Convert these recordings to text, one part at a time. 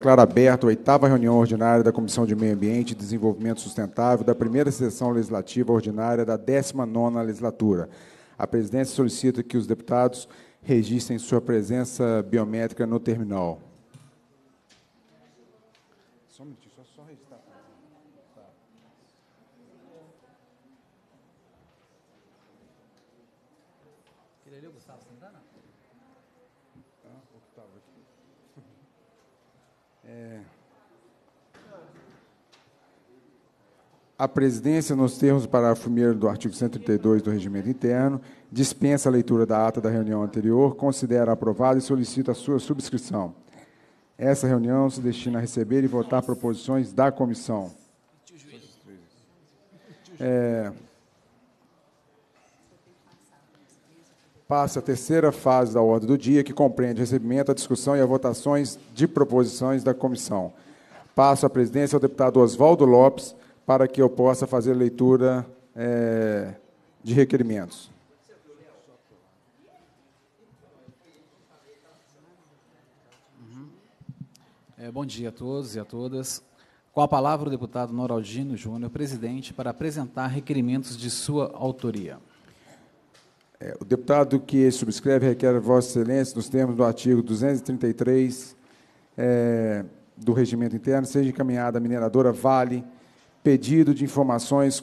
Declaro aberta a oitava reunião ordinária da Comissão de Meio Ambiente e Desenvolvimento Sustentável da primeira sessão legislativa ordinária da 19ª legislatura. A presidência solicita que os deputados registrem sua presença biométrica no terminal. É... A presidência, nos termos do parágrafo 1 do artigo 132 do Regimento Interno, dispensa a leitura da ata da reunião anterior, considera aprovada e solicita a sua subscrição. Essa reunião se destina a receber e votar proposições da comissão. É... passa a terceira fase da ordem do dia, que compreende o recebimento, a discussão e as votações de proposições da comissão. Passo a presidência ao deputado Oswaldo Lopes para que eu possa fazer leitura é, de requerimentos. Uhum. É, bom dia a todos e a todas. Com a palavra, o deputado Noraldino Júnior, presidente, para apresentar requerimentos de sua autoria. É, o deputado que subscreve requer a Vossa Excelência, nos termos do artigo 233 é, do Regimento Interno, seja encaminhada à mineradora Vale pedido de informações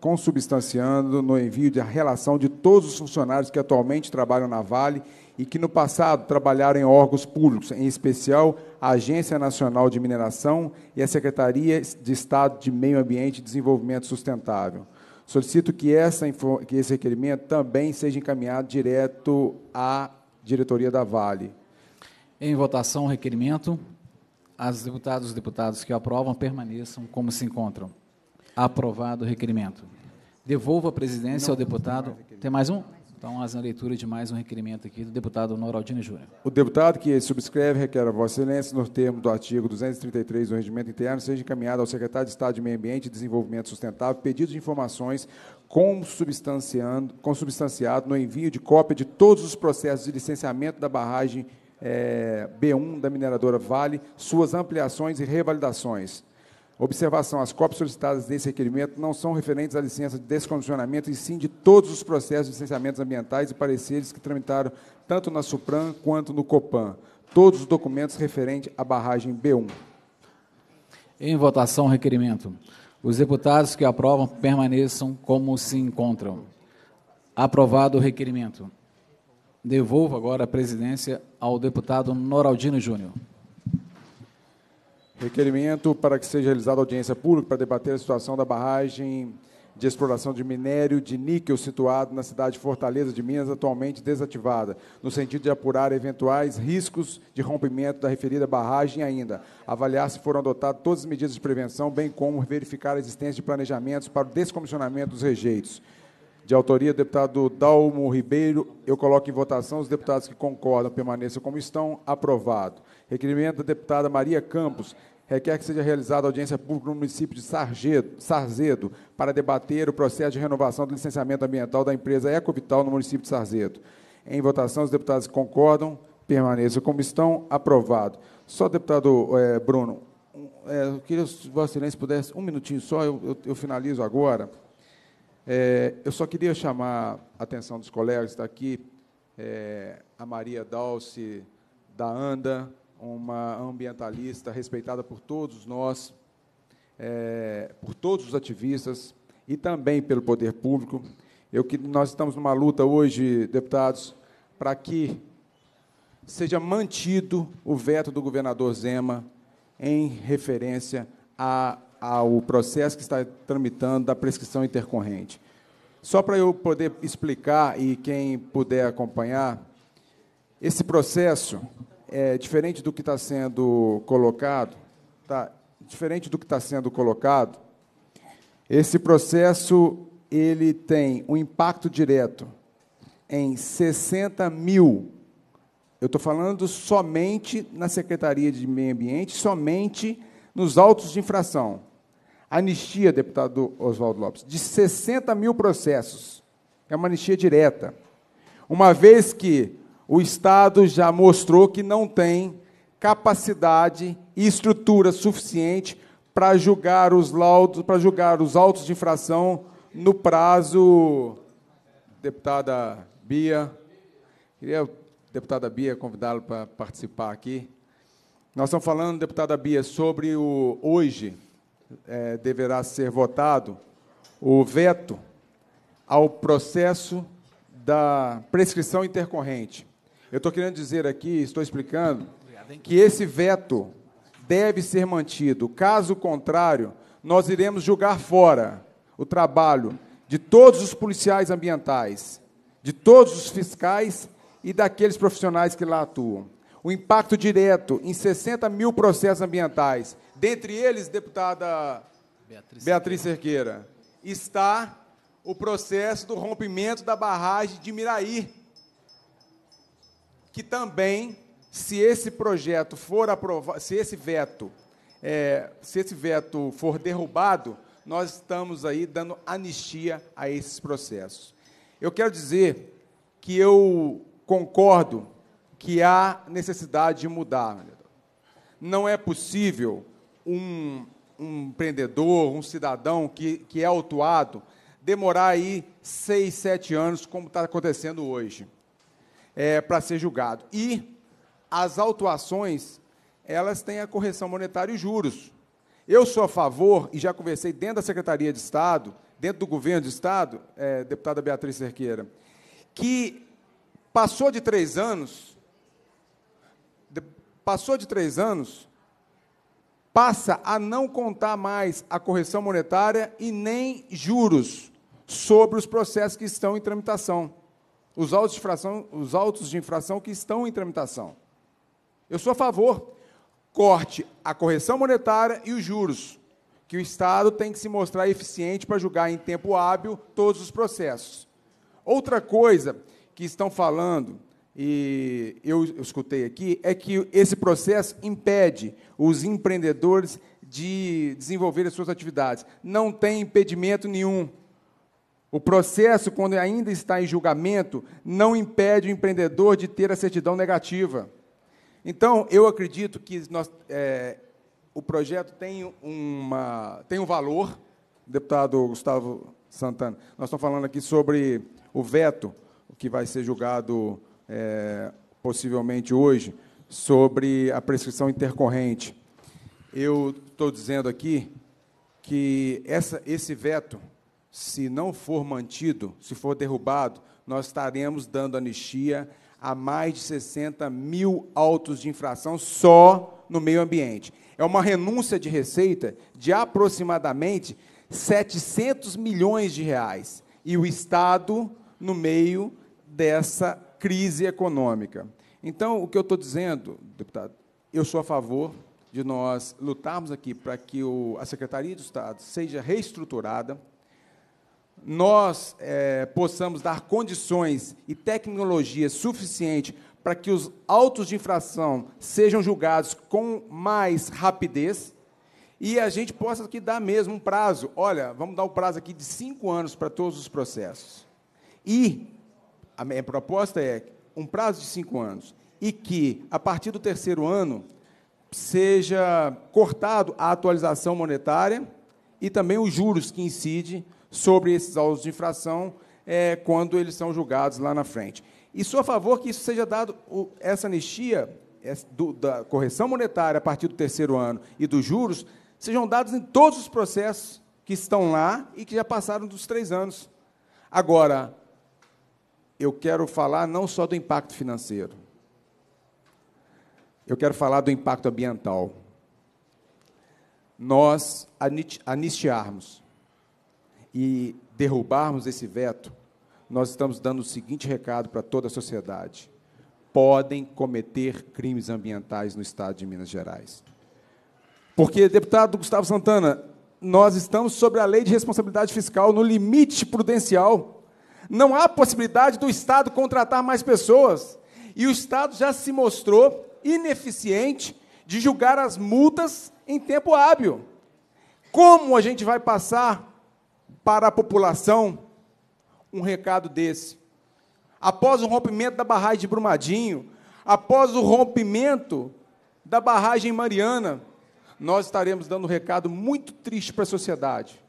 consubstanciando no envio da relação de todos os funcionários que atualmente trabalham na Vale e que no passado trabalharam em órgãos públicos, em especial a Agência Nacional de Mineração e a Secretaria de Estado de Meio Ambiente e Desenvolvimento Sustentável. Solicito que, essa, que esse requerimento também seja encaminhado direto à diretoria da Vale. Em votação, o requerimento. As deputadas e deputados que aprovam permaneçam como se encontram. Aprovado o requerimento. Devolvo a presidência não, ao deputado. Tem mais, tem mais um? Então, a leitura de mais um requerimento aqui do deputado Noraldino Júnior. O deputado que subscreve requer a Vossa Excelência, no termo do artigo 233 do Regimento Interno, seja encaminhado ao secretário de Estado de Meio Ambiente e Desenvolvimento Sustentável pedido de informações consubstanciado no envio de cópia de todos os processos de licenciamento da barragem é, eh, B1 da mineradora Vale, suas ampliações e revalidações. Observação: as cópias solicitadas desse requerimento não são referentes à licença de descondicionamento, e sim de todos os processos de licenciamentos ambientais e pareceres que tramitaram tanto na SUPRAM quanto no Copan. Todos os documentos referentes à barragem B1. Em votação, requerimento. Os deputados que aprovam permaneçam como se encontram. Aprovado o requerimento. Devolvo agora a presidência ao deputado Noraldino Júnior. Requerimento para que seja realizada audiência pública para debater a situação da barragem de exploração de minério de níquel situado na cidade de Fortaleza de Minas, atualmente desativada, no sentido de apurar eventuais riscos de rompimento da referida barragem ainda, avaliar se foram adotadas todas as medidas de prevenção, bem como verificar a existência de planejamentos para o descomissionamento dos rejeitos. De autoria deputado Dalmo Ribeiro, eu coloco em votação os deputados que concordam permaneçam como estão. Aprovado. Requerimento da deputada Maria Campos. Requer que seja realizada audiência pública no município de Sargedo, Sarzedo para debater o processo de renovação do licenciamento ambiental da empresa Ecovital no município de Sarzedo. Em votação, os deputados que concordam, permaneçam como estão. Aprovado. Só, deputado é, Bruno, é, eu queria, se Vossa Excelência pudesse, um minutinho só, eu, eu, eu finalizo agora. É, eu só queria chamar a atenção dos colegas daqui está aqui, é, a Maria Dalce da ANDA, uma ambientalista respeitada por todos nós, é, por todos os ativistas e também pelo poder público. Eu que nós estamos numa luta hoje, deputados, para que seja mantido o veto do governador Zema em referência a, ao processo que está tramitando da prescrição intercorrente. Só para eu poder explicar e quem puder acompanhar, esse processo é, diferente do que está sendo colocado, tá, diferente do que está sendo colocado, esse processo ele tem um impacto direto em 60 mil. Eu estou falando somente na Secretaria de Meio Ambiente, somente nos autos de infração. Anistia, deputado Oswaldo Lopes, de 60 mil processos. É uma anistia direta. Uma vez que o Estado já mostrou que não tem capacidade e estrutura suficiente para julgar os laudos, para julgar os autos de infração no prazo. Deputada Bia, queria deputada Bia convidá-lo para participar aqui. Nós estamos falando, deputada Bia, sobre o hoje é, deverá ser votado o veto ao processo da prescrição intercorrente. Eu estou querendo dizer aqui, estou explicando, que esse veto deve ser mantido. Caso contrário, nós iremos julgar fora o trabalho de todos os policiais ambientais, de todos os fiscais e daqueles profissionais que lá atuam. O impacto direto em 60 mil processos ambientais, dentre eles, deputada Beatriz, Beatriz Cerqueira, está o processo do rompimento da barragem de Miraí, que também, se esse projeto for aprovado, se esse veto, é, se esse veto for derrubado, nós estamos aí dando anistia a esses processos. Eu quero dizer que eu concordo que há necessidade de mudar. Não é possível um, um empreendedor, um cidadão que, que é autuado, demorar aí seis, sete anos, como está acontecendo hoje é, para ser julgado. E as autuações, elas têm a correção monetária e juros. Eu sou a favor, e já conversei dentro da Secretaria de Estado, dentro do governo de Estado, é, deputada Beatriz Cerqueira, que passou de três anos, de, passou de três anos, passa a não contar mais a correção monetária e nem juros sobre os processos que estão em tramitação os autos de infração, os autos de infração que estão em tramitação. Eu sou a favor. Corte a correção monetária e os juros, que o Estado tem que se mostrar eficiente para julgar em tempo hábil todos os processos. Outra coisa que estão falando, e eu escutei aqui, é que esse processo impede os empreendedores de desenvolver as suas atividades. Não tem impedimento nenhum. O processo, quando ainda está em julgamento, não impede o empreendedor de ter a certidão negativa. Então, eu acredito que nós, é, o projeto tem, uma, tem um valor, deputado Gustavo Santana. Nós estamos falando aqui sobre o veto, que vai ser julgado é, possivelmente hoje, sobre a prescrição intercorrente. Eu estou dizendo aqui que essa, esse veto se não for mantido, se for derrubado, nós estaremos dando anistia a mais de 60 mil autos de infração só no meio ambiente. É uma renúncia de receita de aproximadamente 700 milhões de reais. E o Estado no meio dessa crise econômica. Então, o que eu estou dizendo, deputado, eu sou a favor de nós lutarmos aqui para que o, a Secretaria do Estado seja reestruturada, nós é, possamos dar condições e tecnologia suficiente para que os autos de infração sejam julgados com mais rapidez e a gente possa aqui dar mesmo um prazo. Olha, vamos dar um prazo aqui de cinco anos para todos os processos. E a minha proposta é um prazo de cinco anos e que, a partir do terceiro ano, seja cortado a atualização monetária e também os juros que incidem sobre esses autos de infração é, quando eles são julgados lá na frente. E sou a favor que isso seja dado, o, essa anistia essa, do, da correção monetária a partir do terceiro ano e dos juros sejam dados em todos os processos que estão lá e que já passaram dos três anos. Agora, eu quero falar não só do impacto financeiro, eu quero falar do impacto ambiental nós anistiarmos e derrubarmos esse veto, nós estamos dando o seguinte recado para toda a sociedade: podem cometer crimes ambientais no estado de Minas Gerais. Porque, deputado Gustavo Santana, nós estamos sobre a lei de responsabilidade fiscal no limite prudencial. Não há possibilidade do Estado contratar mais pessoas. E o Estado já se mostrou ineficiente de julgar as multas em tempo hábil. Como a gente vai passar para a população um recado desse? Após o rompimento da barragem de Brumadinho, após o rompimento da barragem Mariana, nós estaremos dando um recado muito triste para a sociedade,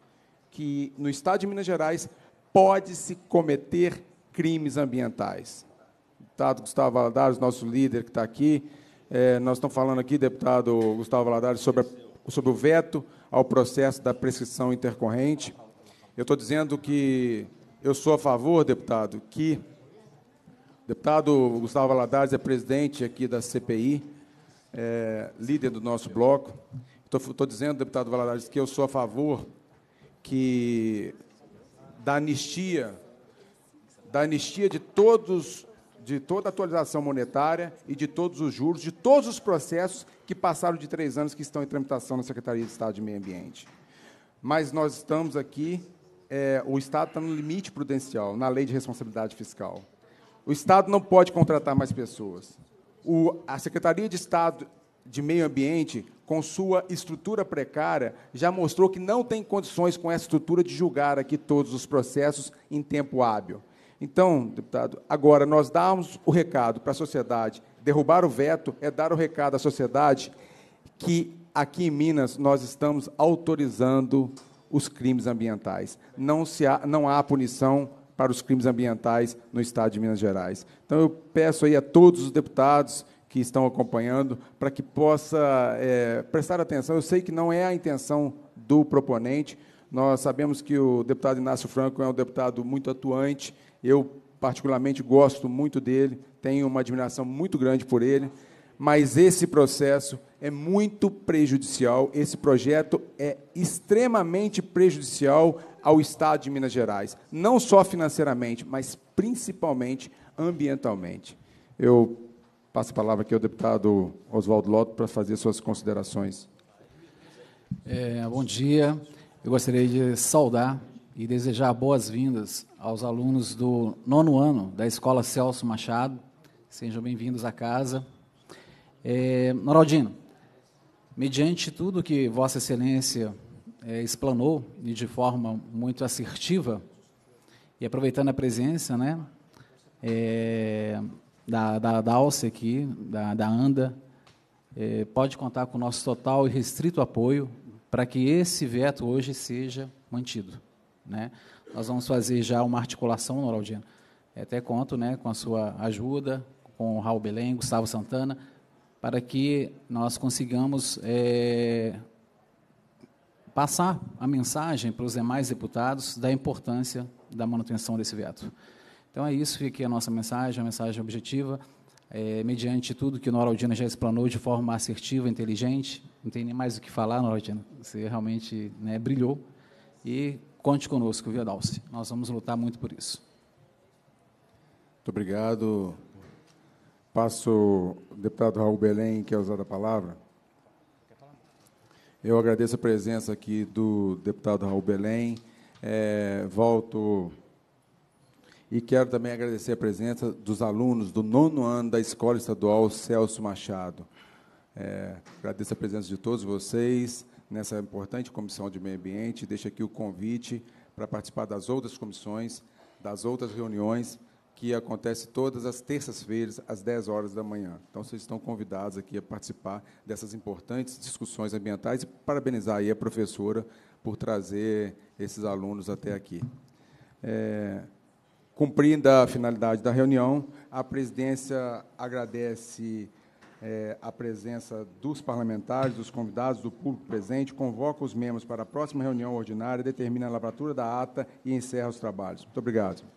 que no estado de Minas Gerais pode-se cometer crimes ambientais. Deputado Gustavo Valadares, nosso líder que está aqui, é, nós estamos falando aqui, deputado Gustavo Valadares sobre, a, sobre o veto ao processo da prescrição intercorrente. Eu estou dizendo que eu sou a favor, deputado, que o deputado Gustavo Valadares é presidente aqui da CPI, é, líder do nosso bloco. Estou dizendo, deputado Valadares, que eu sou a favor que da anistia, da anistia de todos de toda a atualização monetária e de todos os juros, de todos os processos que passaram de três anos que estão em tramitação na Secretaria de Estado de Meio Ambiente. Mas nós estamos aqui, é, o Estado está no limite prudencial, na lei de responsabilidade fiscal. O Estado não pode contratar mais pessoas. O, a Secretaria de Estado de Meio Ambiente, com sua estrutura precária, já mostrou que não tem condições com essa estrutura de julgar aqui todos os processos em tempo hábil. Então, deputado, agora nós darmos o recado para a sociedade, derrubar o veto é dar o recado à sociedade que aqui em Minas nós estamos autorizando os crimes ambientais. Não, se há, não há punição para os crimes ambientais no Estado de Minas Gerais. Então, eu peço aí a todos os deputados que estão acompanhando para que possa é, prestar atenção. Eu sei que não é a intenção do proponente. Nós sabemos que o deputado Inácio Franco é um deputado muito atuante, eu, particularmente, gosto muito dele, tenho uma admiração muito grande por ele, mas esse processo é muito prejudicial, esse projeto é extremamente prejudicial ao Estado de Minas Gerais, não só financeiramente, mas principalmente ambientalmente. Eu passo a palavra aqui ao deputado Oswaldo Lotto para fazer suas considerações. É, bom dia. Eu gostaria de saudar e desejar boas-vindas aos alunos do nono ano da Escola Celso Machado. Sejam bem-vindos à casa. É, Noraldino, mediante tudo que Vossa Excelência é, explanou e de forma muito assertiva, e aproveitando a presença né, é, da, da, da Alce aqui, da, da ANDA, é, pode contar com o nosso total e restrito apoio para que esse veto hoje seja mantido. Né? Nós vamos fazer já uma articulação, Noraldino. É, até conto né, com a sua ajuda, com o Raul Belém, Gustavo Santana, para que nós consigamos é, passar a mensagem para os demais deputados da importância da manutenção desse veto. Então é isso, fica aqui a nossa mensagem, a mensagem objetiva, é, mediante tudo que o Noraldina já explanou de forma assertiva, inteligente, não tem nem mais o que falar, Noraldina, você realmente né, brilhou, e Conte conosco, viu, Dalce? Nós vamos lutar muito por isso. Muito obrigado. Passo ao deputado Raul Belém, que é usar a palavra. Eu agradeço a presença aqui do deputado Raul Belém. É, volto e quero também agradecer a presença dos alunos do nono ano da Escola Estadual Celso Machado. É, agradeço a presença de todos vocês nessa importante Comissão de Meio Ambiente. Deixo aqui o convite para participar das outras comissões, das outras reuniões, que acontece todas as terças-feiras, às 10 horas da manhã. Então, vocês estão convidados aqui a participar dessas importantes discussões ambientais e parabenizar aí a professora por trazer esses alunos até aqui. É, cumprindo a finalidade da reunião, a presidência agradece é, a presença dos parlamentares, dos convidados, do público presente, convoca os membros para a próxima reunião ordinária, determina a lavratura da ata e encerra os trabalhos. Muito obrigado.